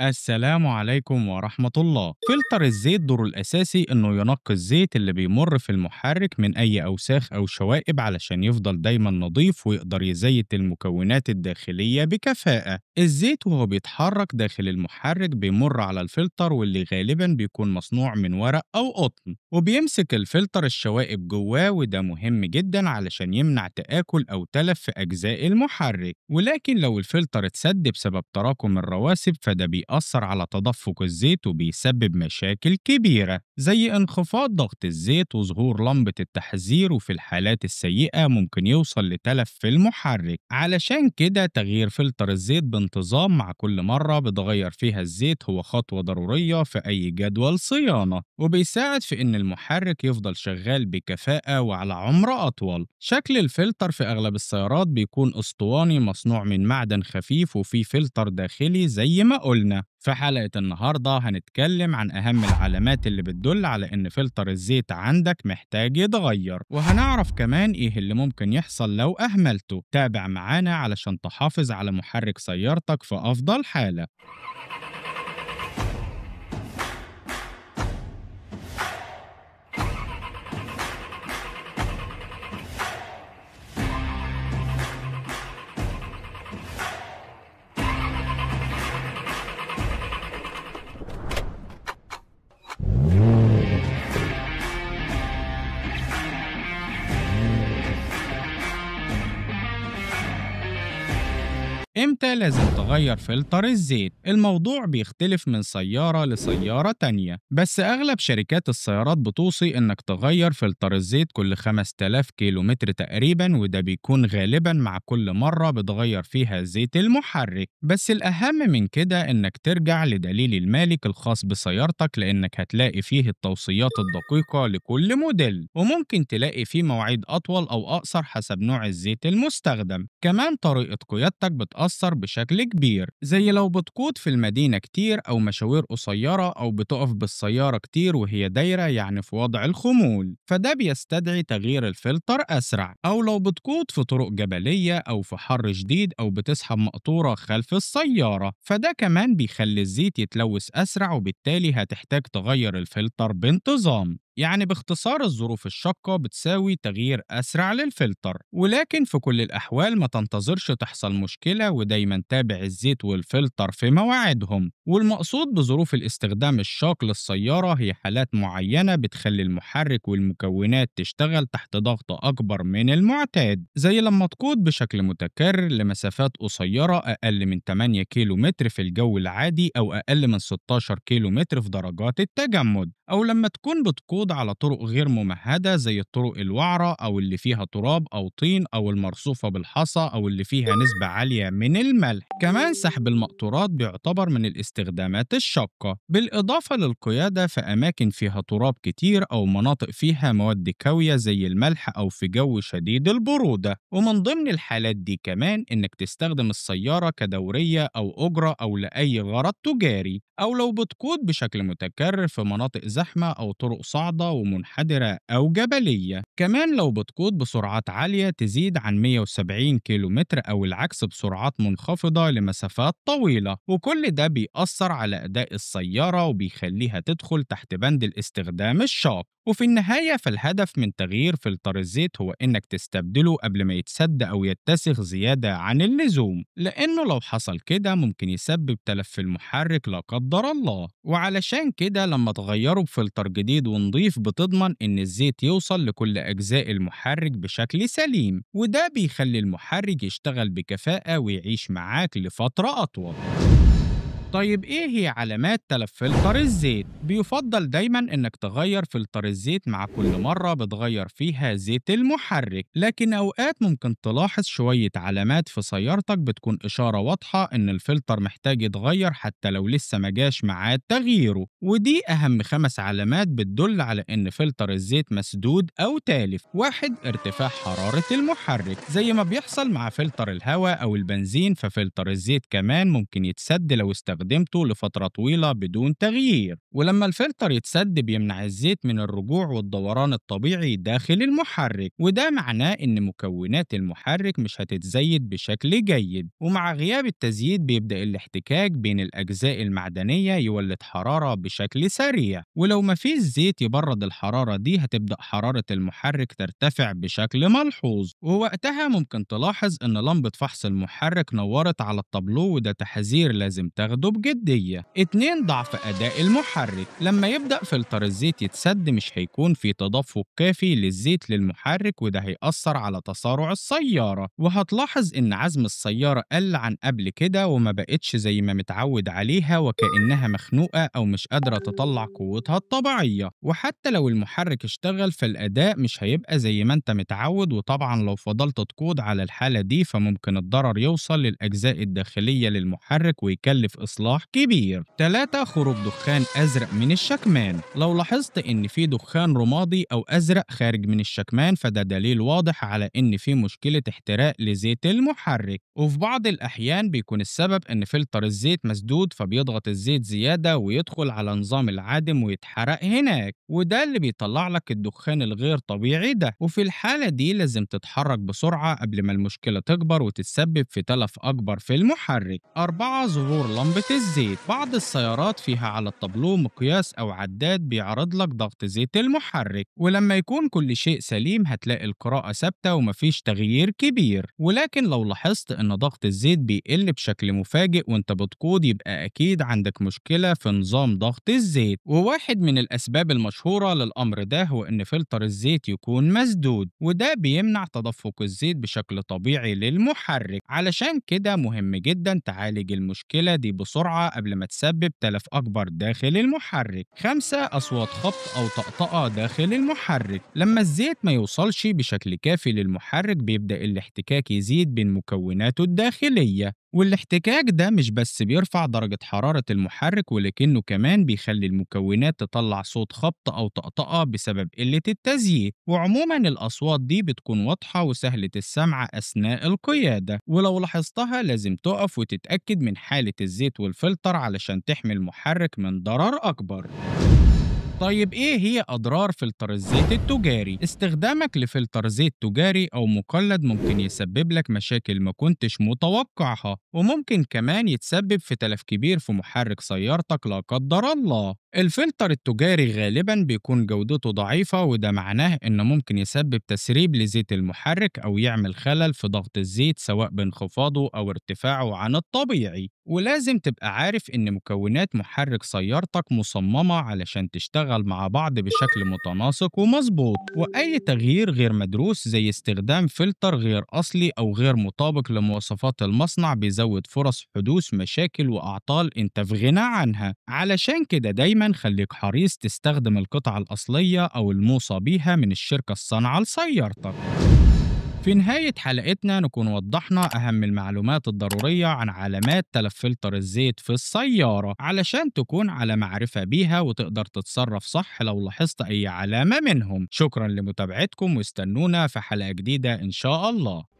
السلام عليكم ورحمة الله فلتر الزيت دوره الأساسي إنه ينقي الزيت اللي بيمر في المحرك من أي أوساخ أو شوائب علشان يفضل دايما نظيف ويقدر يزيت المكونات الداخلية بكفاءة الزيت وهو بيتحرك داخل المحرك بيمر على الفلتر واللي غالبا بيكون مصنوع من ورق أو قطن وبيمسك الفلتر الشوائب جواه وده مهم جدا علشان يمنع تآكل أو تلف في أجزاء المحرك ولكن لو الفلتر اتسد بسبب تراكم الرواسب فده بي بيأثر على تدفق الزيت وبيسبب مشاكل كبيرة زي انخفاض ضغط الزيت وظهور لمبة التحذير وفي الحالات السيئة ممكن يوصل لتلف في المحرك علشان كده تغيير فلتر الزيت بانتظام مع كل مرة بتغير فيها الزيت هو خطوة ضرورية في أي جدول صيانة وبيساعد في إن المحرك يفضل شغال بكفاءة وعلى عمر أطول شكل الفلتر في أغلب السيارات بيكون أسطواني مصنوع من معدن خفيف وفيه فلتر داخلي زي ما قلنا في حلقة النهاردة هنتكلم عن أهم العلامات اللي بتدل على إن فلتر الزيت عندك محتاج يتغير وهنعرف كمان إيه اللي ممكن يحصل لو أهملته تابع معانا علشان تحافظ على محرك سيارتك في أفضل حالة امتى لازم تغير فلتر الزيت الموضوع بيختلف من سيارة لسيارة تانية بس اغلب شركات السيارات بتوصي انك تغير فلتر الزيت كل 5000 كيلومتر تقريبا وده بيكون غالبا مع كل مرة بتغير فيها زيت المحرك بس الاهم من كده انك ترجع لدليل المالك الخاص بسيارتك لانك هتلاقي فيه التوصيات الدقيقة لكل موديل وممكن تلاقي فيه مواعيد اطول او اقصر حسب نوع الزيت المستخدم كمان طريقة قيادتك بتأثر بتتأثر بشكل كبير زي لو بتقود في المدينة كتير أو مشاوير قصيرة أو بتقف بالسيارة كتير وهي دايرة يعني في وضع الخمول فده بيستدعي تغيير الفلتر أسرع أو لو بتقود في طرق جبلية أو في حر شديد أو بتسحب مقطورة خلف السيارة فده كمان بيخلي الزيت يتلوث أسرع وبالتالي هتحتاج تغير الفلتر بانتظام يعني باختصار الظروف الشاقة بتساوي تغيير أسرع للفلتر ولكن في كل الأحوال ما تنتظرش تحصل مشكلة ودايما تابع الزيت والفلتر في مواعيدهم والمقصود بظروف الاستخدام الشاق للسيارة هي حالات معينة بتخلي المحرك والمكونات تشتغل تحت ضغط أكبر من المعتاد زي لما تقود بشكل متكرر لمسافات قصيرة أقل من 8 كيلو متر في الجو العادي أو أقل من 16 كيلو متر في درجات التجمد أو لما تكون بتقود المفروض على طرق غير ممهدة زي الطرق الوعرة أو اللي فيها تراب أو طين أو المرصوفة بالحصى أو اللي فيها نسبة عالية من الملح كمان سحب المقطورات بيعتبر من الاستخدامات الشاقة بالإضافة للقيادة في أماكن فيها تراب كتير أو مناطق فيها مواد كاوية زي الملح أو في جو شديد البرودة ومن ضمن الحالات دي كمان إنك تستخدم السيارة كدورية أو أجرة أو لأي غرض تجاري أو لو بتقود بشكل متكرر في مناطق زحمة أو طرق صعبة صاعدة ومنحدرة أو جبلية كمان لو بتقود بسرعات عالية تزيد عن 170 كيلومتر أو العكس بسرعات منخفضة لمسافات طويلة وكل ده بيأثر على أداء السيارة وبيخليها تدخل تحت بند الاستخدام الشاق وفي النهاية فالهدف من تغيير فلتر الزيت هو إنك تستبدله قبل ما يتسد أو يتسخ زيادة عن اللزوم لأنه لو حصل كده ممكن يسبب تلف المحرك لا قدر الله وعلشان كده لما تغيره بفلتر جديد ونضيف التجفيف بتضمن إن الزيت يوصل لكل أجزاء المحرك بشكل سليم وده بيخلي المحرك يشتغل بكفاءة ويعيش معاك لفترة أطول طيب ايه هي علامات تلف فلتر الزيت؟ بيفضل دايما انك تغير فلتر الزيت مع كل مرة بتغير فيها زيت المحرك لكن اوقات ممكن تلاحظ شوية علامات في سيارتك بتكون اشارة واضحة ان الفلتر محتاج يتغير حتى لو لسه ما جاش معاد تغييره ودي اهم خمس علامات بتدل على ان فلتر الزيت مسدود او تالف واحد ارتفاع حرارة المحرك زي ما بيحصل مع فلتر الهواء او البنزين ففلتر الزيت كمان ممكن يتسد لو استخدمت استخدمته لفترة طويلة بدون تغيير ولما الفلتر يتسد بيمنع الزيت من الرجوع والدوران الطبيعي داخل المحرك وده معناه إن مكونات المحرك مش هتتزيد بشكل جيد ومع غياب التزييد بيبدأ الاحتكاك بين الأجزاء المعدنية يولد حرارة بشكل سريع ولو مفيش زيت يبرد الحرارة دي هتبدأ حرارة المحرك ترتفع بشكل ملحوظ ووقتها ممكن تلاحظ إن لمبة فحص المحرك نورت على الطابلو وده تحذير لازم تاخده بجدية 2 ضعف أداء المحرك لما يبدأ فلتر الزيت يتسد مش هيكون في تدفق كافي للزيت للمحرك وده هيأثر على تسارع السيارة وهتلاحظ إن عزم السيارة قل عن قبل كده وما بقتش زي ما متعود عليها وكأنها مخنوقة أو مش قادرة تطلع قوتها الطبيعية وحتى لو المحرك اشتغل فالأداء مش هيبقى زي ما أنت متعود وطبعا لو فضلت تقود على الحالة دي فممكن الضرر يوصل للأجزاء الداخلية للمحرك ويكلف إصلاح كبير 3 خروج دخان أزرق من الشكمان لو لاحظت إن في دخان رمادي أو أزرق خارج من الشكمان فده دليل واضح على إن في مشكلة احتراق لزيت المحرك وفي بعض الأحيان بيكون السبب إن فلتر الزيت مسدود فبيضغط الزيت زيادة ويدخل على نظام العادم ويتحرق هناك وده اللي بيطلع لك الدخان الغير طبيعي ده وفي الحالة دي لازم تتحرك بسرعة قبل ما المشكلة تكبر وتتسبب في تلف أكبر في المحرك 4 ظهور لمبة الزيت بعض السيارات فيها على الطابلو مقياس أو عداد بيعرض لك ضغط زيت المحرك ولما يكون كل شيء سليم هتلاقي القراءة ثابتة ومفيش تغيير كبير ولكن لو لاحظت إن ضغط الزيت بيقل بشكل مفاجئ وإنت بتقود يبقى أكيد عندك مشكلة في نظام ضغط الزيت وواحد من الأسباب المشهورة للأمر ده هو إن فلتر الزيت يكون مسدود وده بيمنع تدفق الزيت بشكل طبيعي للمحرك علشان كده مهم جدا تعالج المشكلة دي بصورة السرعة قبل ما تسبب تلف أكبر داخل المحرك خمسة أصوات خبط أو طقطقة داخل المحرك لما الزيت ما يوصلش بشكل كافي للمحرك بيبدأ الاحتكاك يزيد بين مكوناته الداخلية والاحتكاك ده مش بس بيرفع درجة حرارة المحرك ولكنه كمان بيخلي المكونات تطلع صوت خبط أو طقطقة بسبب قلة التزييت وعموما الأصوات دي بتكون واضحة وسهلة السمع أثناء القيادة ولو لاحظتها لازم تقف وتتأكد من حالة الزيت والفلتر علشان تحمي المحرك من ضرر أكبر طيب ايه هي اضرار فلتر الزيت التجاري؟ استخدامك لفلتر زيت تجاري او مقلد ممكن يسبب لك مشاكل ما كنتش متوقعها وممكن كمان يتسبب في تلف كبير في محرك سيارتك لا قدر الله الفلتر التجاري غالبا بيكون جودته ضعيفة وده معناه إنه ممكن يسبب تسريب لزيت المحرك أو يعمل خلل في ضغط الزيت سواء بانخفاضه أو ارتفاعه عن الطبيعي ولازم تبقى عارف إن مكونات محرك سيارتك مصممة علشان تشتغل مع بعض بشكل متناسق ومظبوط وأي تغيير غير مدروس زي استخدام فلتر غير أصلي أو غير مطابق لمواصفات المصنع بيزود فرص حدوث مشاكل وأعطال أنت في غنى عنها علشان كده دايما دايما خليك حريص تستخدم القطع الأصلية أو الموصى بيها من الشركة الصانعة لسيارتك في نهاية حلقتنا نكون وضحنا أهم المعلومات الضرورية عن علامات تلف فلتر الزيت في السيارة علشان تكون على معرفة بيها وتقدر تتصرف صح لو لاحظت أي علامة منهم شكرا لمتابعتكم واستنونا في حلقة جديدة إن شاء الله